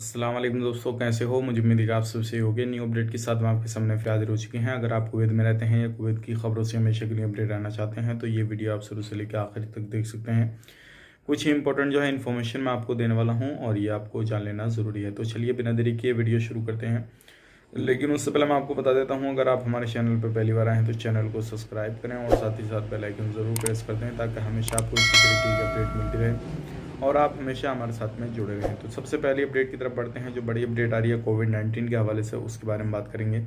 असलम दोस्तों कैसे हो मुझे उम्मीद है आप सबसे होगे न्यू अपडेट के साथ मैं आपके सामने फिर हाजिर हो चुके हैं अगर आप कुवैत में रहते हैं या कुवैत की खबरों से हमेशा के लिए अपडेट रहना चाहते हैं तो ये वीडियो आप शुरू से लेकर आखिर तक देख सकते हैं कुछ इंपॉर्टेंट जो है इन्फॉर्मेशन मैं आपको देने वाला हूँ और ये आपको जान लेना ज़रूरी है तो चलिए बिना देरी के वीडियो शुरू करते हैं लेकिन उससे पहले मैं आपको बता देता हूँ अगर आप हमारे चैनल पर पहली बार आएँ तो चैनल को सब्सक्राइब करें और साथ ही साथ बेलाइकन ज़रूर प्रेस कर दें ताकि हमेशा आपको इसी तरीके की अपडेट मिलती रहे और आप हमेशा हमारे साथ में जुड़े हुए हैं तो सबसे पहली अपडेट की तरफ बढ़ते हैं जो बड़ी अपडेट आ रही है कोविड नाइन्टीन के हवाले से उसके बारे में बात करेंगे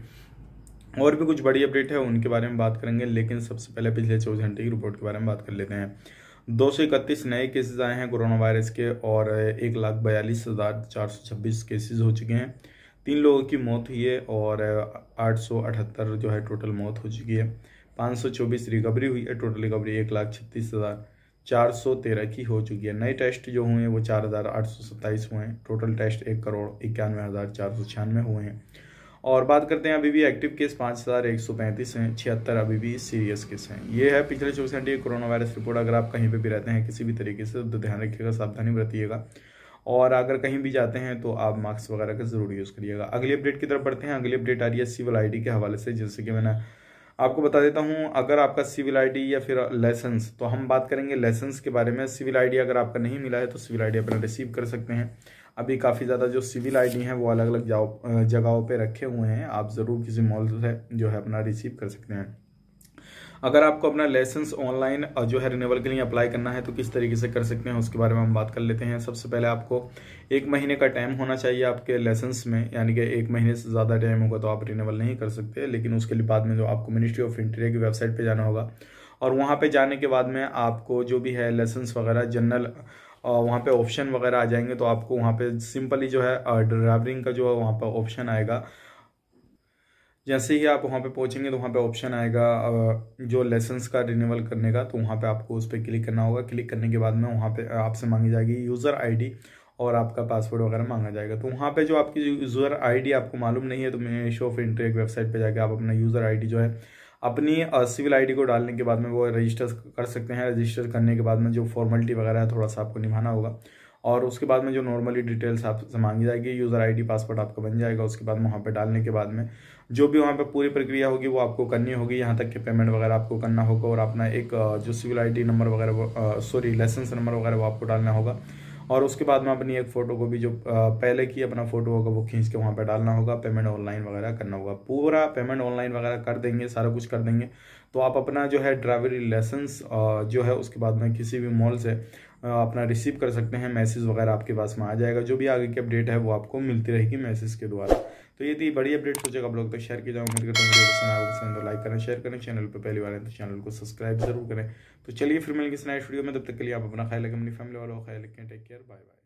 और भी कुछ बड़ी अपडेट है उनके बारे में बात करेंगे लेकिन सबसे पहले पिछले चौबीस घंटे की रिपोर्ट के बारे में बात कर लेते हैं दो सौ इकतीस नए केसेज आए हैं कोरोना वायरस के और एक लाख बयालीस हज़ार चार सौ छब्बीस केसेज हो चुके हैं तीन लोगों की मौत हुई है और आठ सौ अठहत्तर जो है टोटल मौत हो चुकी है पाँच सौ चौबीस रिकवरी हुई है टोटल रिकवरी एक लाख छत्तीस हज़ार चार सौ तेरह की हो चुकी है नए टेस्ट जो हुए हैं वो चार हज़ार आठ सौ सत्ताईस हुए हैं टोटल टेस्ट एक करोड़ इक्यानवे हज़ार चार सौ छियानवे हुए हैं और बात करते हैं अभी भी एक्टिव केस पाँच हज़ार एक सौ पैंतीस हैं छिहत्तर अभी भी सीरियस केस हैं ये है पिछले चौबीस घंटे कोरोना वायरस रिपोर्ट अगर आप कहीं पर भी रहते हैं किसी भी तरीके से तो ध्यान रखिएगा सावधानी बरतिएगा और अगर कहीं भी जाते हैं तो आप मास्क वगैरह का जरूर यूज़ करिएगा अगली अपडेट की तरफ बढ़ते हैं अगली अपडेट आ रही है सिविल आई के हवाले से जैसे कि मैंने आपको बता देता हूँ अगर आपका सिविल आईडी या फिर लाइसेंस तो हम बात करेंगे लाइसेंस के बारे में सिविल आईडी अगर आपका नहीं मिला है तो सिविल आईडी अपना रिसीव कर सकते हैं अभी काफ़ी ज़्यादा जो सिविल आईडी हैं वो अलग अलग जगहों पे रखे हुए हैं आप ज़रूर किसी मॉल से जो है अपना रिसीव कर सकते हैं अगर आपको अपना लाइसेंस ऑनलाइन जो है रिन्यूअल के लिए अप्लाई करना है तो किस तरीके से कर सकते हैं उसके बारे में हम बात कर लेते हैं सबसे पहले आपको एक महीने का टाइम होना चाहिए आपके लाइसेंस में यानी कि एक महीने से ज़्यादा टाइम होगा तो आप रिन्यूअल नहीं कर सकते लेकिन उसके लिए बाद में जो आपको मिनिस्ट्री ऑफ इंटीरियर की वेबसाइट पर जाना होगा और वहाँ पर जाने के बाद में आपको जो भी है लाइसेंस वगैरह जनरल वहाँ पे ऑप्शन वगैरह आ जाएंगे तो आपको वहाँ पे सिंपली जो है ड्राइवरिंग का जो है वहाँ पर ऑप्शन आएगा जैसे ही आप वहाँ पे पहुँचेंगे तो वहाँ पे ऑप्शन आएगा जो लेसेंस का रिन्यूअल करने का तो वहाँ पे आपको उस पर क्लिक करना होगा क्लिक करने के बाद में वहाँ पे आपसे मांगी जाएगी यूज़र आईडी और आपका पासवर्ड वगैरह मांगा जाएगा तो वहाँ पे जो आपकी यूज़र आईडी आपको मालूम नहीं है तो मैं शो ऑफ इंट्री एक वेबसाइट पर जाकर आप अपना यूज़र आई जो है अपनी सिविल आई को डालने के बाद में वो रजिस्टर कर सकते हैं रजिस्टर करने के बाद में जो फॉर्मेलिटी वगैरह है थोड़ा सा आपको निभाना होगा और उसके बाद में जो नॉर्मली डिटेल्स आपसे मांगी जाएगी यूज़र आईडी पासवर्ड आपका बन जाएगा उसके बाद वहाँ पे डालने के बाद में जो भी वहाँ पे पूरी प्रक्रिया होगी वो आपको करनी होगी यहाँ तक कि पेमेंट वगैरह आपको करना होगा और अपना एक जो सिविल आईडी नंबर वगैरह सॉरी लाइसेंस नंबर वगैरह वो आपको डालना होगा और उसके बाद में अपनी एक फ़ोटो को भी जो पहले की अपना फ़ोटो होगा वो खींच के वहाँ पर डालना होगा पेमेंट ऑनलाइन वगैरह करना होगा पूरा पेमेंट ऑनलाइन वगैरह कर देंगे सारा कुछ कर देंगे तो आप अपना जो है ड्राइवरी लाइसेंस जो है उसके बाद में किसी भी मॉल से अपना रिसीव कर सकते हैं मैसेज वगैरह आपके पास में आ जाएगा जो भी आगे की अपडेट है वो आपको मिलती रहेगी मैसेज के द्वारा तो ये थी बड़ी अपडेट सोचेगा आप लोग तक शेयर किया जाऊँ मिलकर पसंद तो लाइक करें शेयर करें चैनल पर पहली बार है तो चैनल को सब्सक्राइब जरूर करें तो चलिए फिर मिलेंगे इस नेक्स्ट वीडियो में तब तक के लिए आप अपना ख्याल रखें अपनी फैमिली वालों का ख्याल रखें टेक केयर बाय बाय